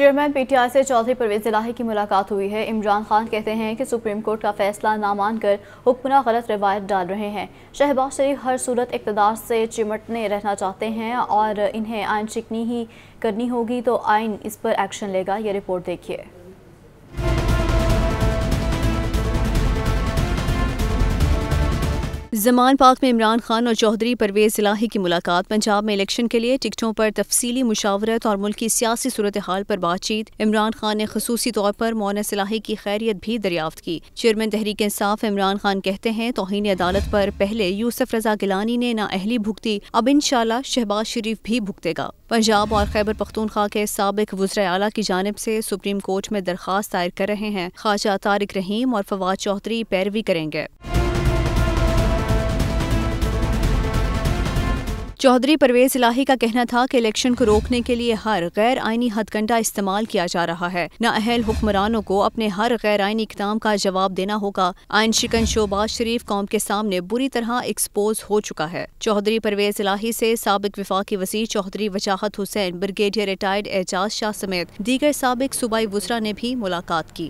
chairman आई से चौधरी परवेज इलाही की मुलाकात हुई है इमरान खान कहते हैं कि सुप्रीम कोर्ट का फैसला ना मानकर हुक्मरान गलत रिवायत डाल रहे हैं शहबाज शरीफ हर सूरत इकतदार से चिमटने रहना चाहते हैं और इन्हें आयन चिकनी ही करनी होगी तो आइन इस पर एक्शन लेगा ये रिपोर्ट देखिए जमान पार्क में इमरान खान और चौधरी परवेज इलाही की मुलाकात पंजाब में इलेक्शन के लिए टिकटों पर तफसीली मुशावरत और मुल्क की सियासी सूरत हाल पर बातचीत इमरान खान ने खसूसी तौर पर मोनस सिलाही की खैरियत भी दरियाफ्त की चेयरमैन तहरीक इंसाफ इमरान खान कहते हैं तोहनी अदालत पर पहले यूसफ रजा गिलानी ने ना अहली भुगती अब इन शहबाज शरीफ भी भुगतेगा पंजाब और खैबर पख्तूनखा के सबक वज्र अला की जानब से सुप्रीम कोर्ट में दरख्वास्त दायर कर रहे हैं ख्वाजा तारिक रहीम और फवाद चौधरी पैरवी करेंगे चौधरी परवेज इलाही का कहना था कि इलेक्शन को रोकने के लिए हर गैर आइनी हथकंडा इस्तेमाल किया जा रहा है अहल हुक्मरानों को अपने हर गैर आइनी इकदाम का जवाब देना होगा आयन शिकन शोबाज शरीफ कौम के सामने बुरी तरह एक्सपोज हो चुका है चौधरी परवेज इलाही से सबक विफाकी वजीर चौधरी वजाहत हुसैन ब्रिगेडियर रिटायर्ड एजाज शाह समेत दीगर सबक सूबाई वसरा ने भी मुलाकात की